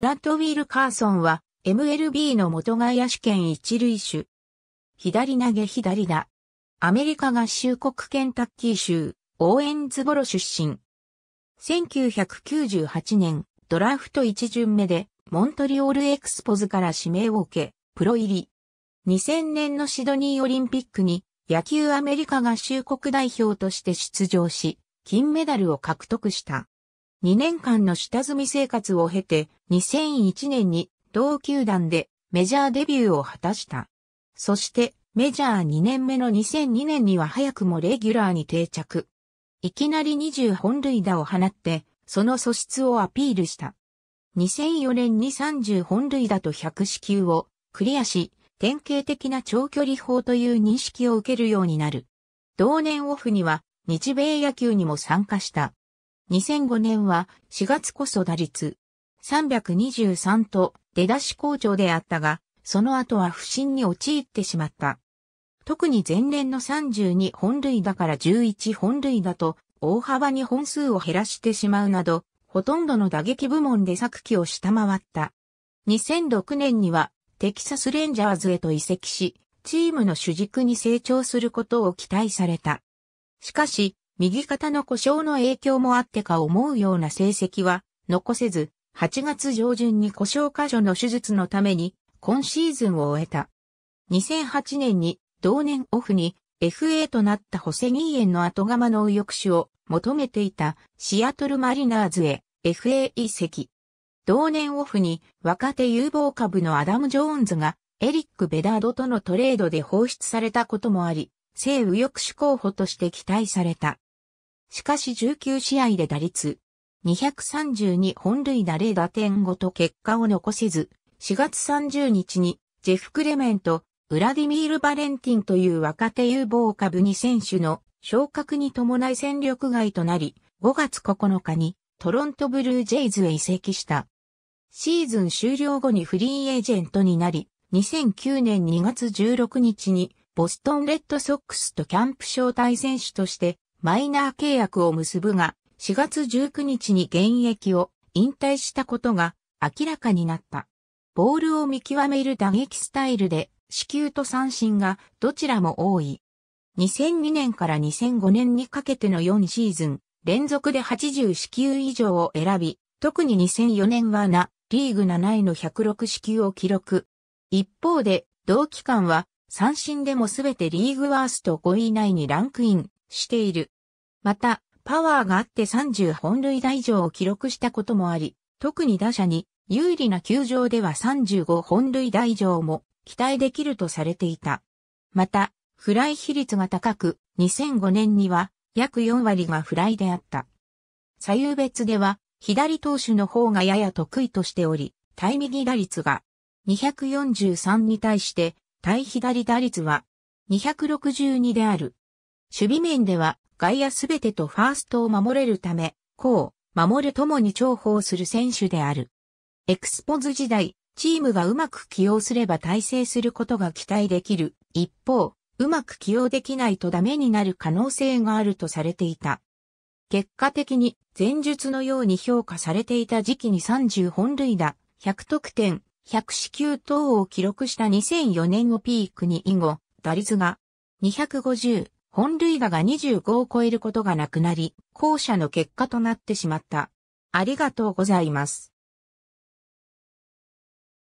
ラッドウィルカーソンは MLB の元外野手兼一塁手。左投げ左打。アメリカ合衆国ケンタッキー州、オーエンズボロ出身。1998年、ドラフト1巡目で、モントリオールエクスポズから指名を受け、プロ入り。2000年のシドニーオリンピックに、野球アメリカ合衆国代表として出場し、金メダルを獲得した。2年間の下積み生活を経て、2001年に同球団でメジャーデビューを果たした。そして、メジャー2年目の2002年には早くもレギュラーに定着。いきなり20本塁打を放って、その素質をアピールした。2004年に30本塁打と100球をクリアし、典型的な長距離法という認識を受けるようになる。同年オフには日米野球にも参加した。2005年は4月こそ打率323と出だし好調であったが、その後は不振に陥ってしまった。特に前年の32本塁打から11本塁打と大幅に本数を減らしてしまうなど、ほとんどの打撃部門で作機を下回った。2006年にはテキサスレンジャーズへと移籍し、チームの主軸に成長することを期待された。しかし、右肩の故障の影響もあってか思うような成績は残せず、8月上旬に故障箇所の手術のために今シーズンを終えた。2008年に同年オフに FA となったホセニーエンの後釜の右翼手を求めていたシアトルマリナーズへ FA 移籍。同年オフに若手有望株のアダム・ジョーンズがエリック・ベダードとのトレードで放出されたこともあり、正右翼手候補として期待された。しかし19試合で打率232本塁打0打点ごと結果を残せず、4月30日にジェフ・クレメント、ウラディミール・バレンティンという若手有望株2選手の昇格に伴い戦力外となり、5月9日にトロントブルージェイズへ移籍した。シーズン終了後にフリーエージェントになり、2009年2月16日にボストンレッドソックスとキャンプ招待選手としてマイナー契約を結ぶが、4月19日に現役を引退したことが明らかになった。ボールを見極める打撃スタイルで、死球と三振がどちらも多い。2002年から2005年にかけての4シーズン、連続で80支給以上を選び、特に2004年はな、リーグ7位の106支給を記録。一方で、同期間は、三振でもすべてリーグワースト5位以内にランクインしている。また、パワーがあって30本塁打以上を記録したこともあり、特に打者に有利な球場では35本塁打以上も期待できるとされていた。また、フライ比率が高く、2005年には約4割がフライであった。左右別では、左投手の方がやや得意としており、対右打率が243に対して、対左打率は262である。守備面では外野すべてとファーストを守れるため、こう、守るともに重宝する選手である。エクスポズ時代、チームがうまく起用すれば体制することが期待できる。一方、うまく起用できないとダメになる可能性があるとされていた。結果的に前述のように評価されていた時期に30本塁打、100得点、100四球等を記録した2004年をピークに以後、打率が250、本塁打が25を超えることがなくなり、後者の結果となってしまった。ありがとうございます。